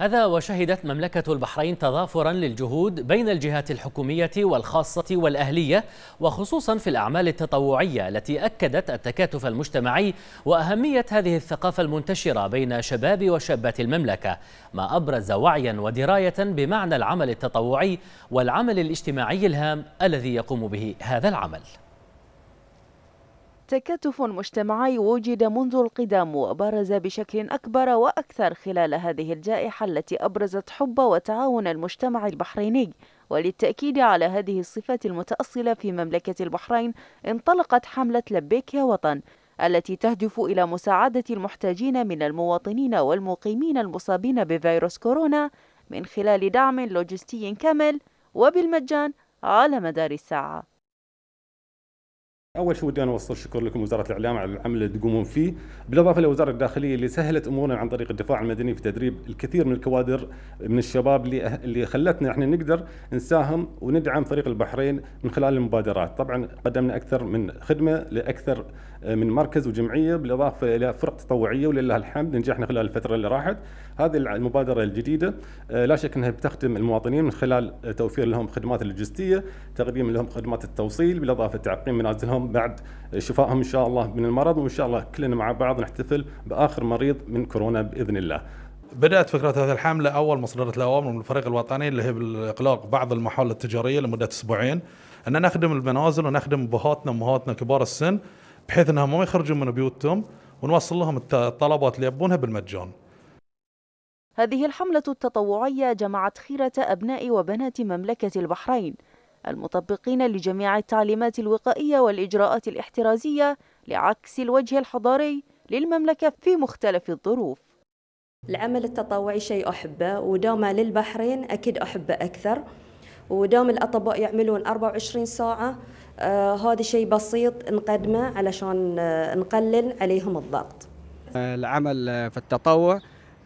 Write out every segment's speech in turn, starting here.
هذا وشهدت مملكة البحرين تضافرا للجهود بين الجهات الحكومية والخاصة والأهلية وخصوصا في الأعمال التطوعية التي أكدت التكاتف المجتمعي وأهمية هذه الثقافة المنتشرة بين شباب وشابات المملكة ما أبرز وعيا ودراية بمعنى العمل التطوعي والعمل الاجتماعي الهام الذي يقوم به هذا العمل تكاتف مجتمعي وجد منذ القدم وبرز بشكل أكبر وأكثر خلال هذه الجائحة التي أبرزت حب وتعاون المجتمع البحريني وللتأكيد على هذه الصفات المتأصلة في مملكة البحرين انطلقت حملة لبيك يا وطن التي تهدف إلى مساعدة المحتاجين من المواطنين والمقيمين المصابين بفيروس كورونا من خلال دعم لوجستي كامل وبالمجان على مدار الساعه اول شيء ودي انا اوصل شكر لكم وزاره الاعلام على العمل اللي تقومون فيه، بالاضافه لوزاره الداخليه اللي سهلت امورنا عن طريق الدفاع المدني في تدريب الكثير من الكوادر من الشباب اللي أه- اللي خلتنا احنا نقدر نساهم وندعم فريق البحرين من خلال المبادرات، طبعا قدمنا اكثر من خدمه لاكثر آه، من مركز وجمعيه بالاضافه الى فرق تطوعيه ولله الحمد نجحنا خلال الفتره اللي راحت، هذه المبادره الجديده آه، لا شك انها بتخدم المواطنين من خلال توفير لهم خدمات اللوجستيه، تقديم لهم خدمات التوصيل بالاضافه تعقيم منازلهم اليوم بعد شفائهم ان شاء الله من المرض وان شاء الله كلنا مع بعض نحتفل باخر مريض من كورونا باذن الله. بدأت فكرة هذه الحملة أول ما صدرت الأوامر من الفريق الوطني اللي هي بالإغلاق بعض المحال التجارية لمدة أسبوعين أن نخدم المنازل ونخدم أبهاتنا وأمهاتنا كبار السن بحيث أنهم ما يخرجون من بيوتهم ونوصل لهم الطلبات اللي يبونها بالمجان هذه الحملة التطوعية جمعت خيرة أبناء وبنات مملكة البحرين المطبقين لجميع التعليمات الوقائية والإجراءات الاحترازية لعكس الوجه الحضاري للمملكة في مختلف الظروف العمل التطوعي شيء أحبه ودوم للبحرين أكيد أحبه أكثر ودوم الأطباء يعملون 24 ساعة آه هذا شيء بسيط نقدمه علشان آه نقلل عليهم الضغط العمل في التطوع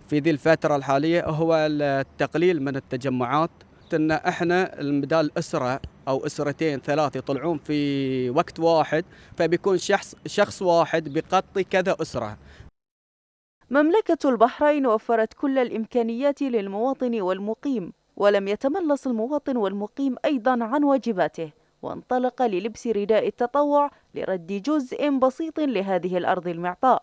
في ذي الفترة الحالية هو التقليل من التجمعات وقت ان احنا بدال اسره او اسرتين ثلاثه يطلعون في وقت واحد فبيكون شخص شخص واحد بيغطي كذا اسره مملكة البحرين وفرت كل الإمكانيات للمواطن والمقيم ولم يتملص المواطن والمقيم أيضا عن واجباته وانطلق للبس رداء التطوع لرد جزء بسيط لهذه الأرض المعطاء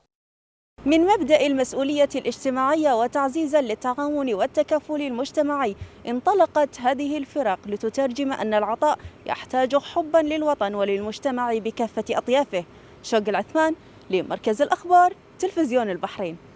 من مبدأ المسؤولية الاجتماعية وتعزيزا للتعاون والتكافل المجتمعي انطلقت هذه الفرق لتترجم أن العطاء يحتاج حبا للوطن وللمجتمع بكافة أطيافه شوق العثمان لمركز الأخبار تلفزيون البحرين